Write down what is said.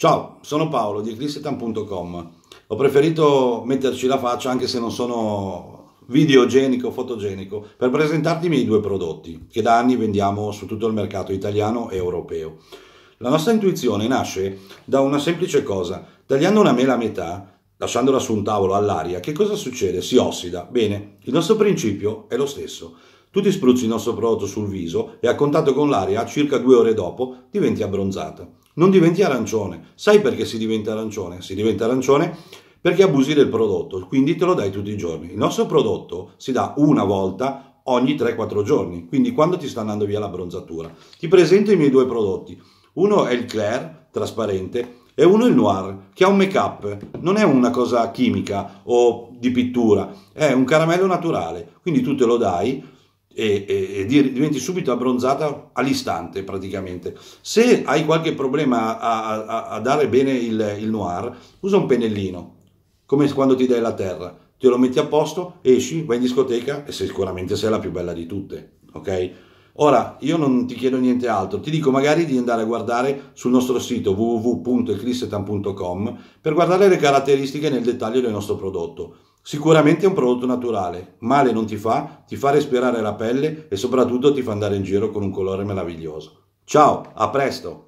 Ciao, sono Paolo di eclissitan.com. Ho preferito metterci la faccia anche se non sono videogenico, fotogenico, per presentarti i miei due prodotti che da anni vendiamo su tutto il mercato italiano e europeo. La nostra intuizione nasce da una semplice cosa, tagliando una mela a metà, lasciandola su un tavolo all'aria, che cosa succede? Si ossida. Bene, il nostro principio è lo stesso. Tu ti spruzzi il nostro prodotto sul viso e a contatto con l'aria circa due ore dopo diventi abbronzata non diventi arancione. Sai perché si diventa arancione? Si diventa arancione perché abusi del prodotto, quindi te lo dai tutti i giorni. Il nostro prodotto si dà una volta ogni 3-4 giorni, quindi quando ti sta andando via la bronzatura. Ti presento i miei due prodotti. Uno è il Claire, trasparente, e uno è il Noir, che ha un make-up, non è una cosa chimica o di pittura, è un caramello naturale, quindi tu te lo dai e, e, e, diventi subito abbronzata all'istante praticamente. Se hai qualche problema a, a, a dare bene il, il, noir, usa un pennellino, come quando ti dai la terra, te lo metti a posto, esci, vai in discoteca e sicuramente sei la più bella di tutte, ok? Ora, io non ti chiedo niente altro, ti dico magari di andare a guardare sul nostro sito www.eclissetan.com per guardare le caratteristiche nel dettaglio del nostro prodotto Sicuramente è un prodotto naturale, male non ti fa, ti fa respirare la pelle e soprattutto ti fa andare in giro con un colore meraviglioso. Ciao, a presto!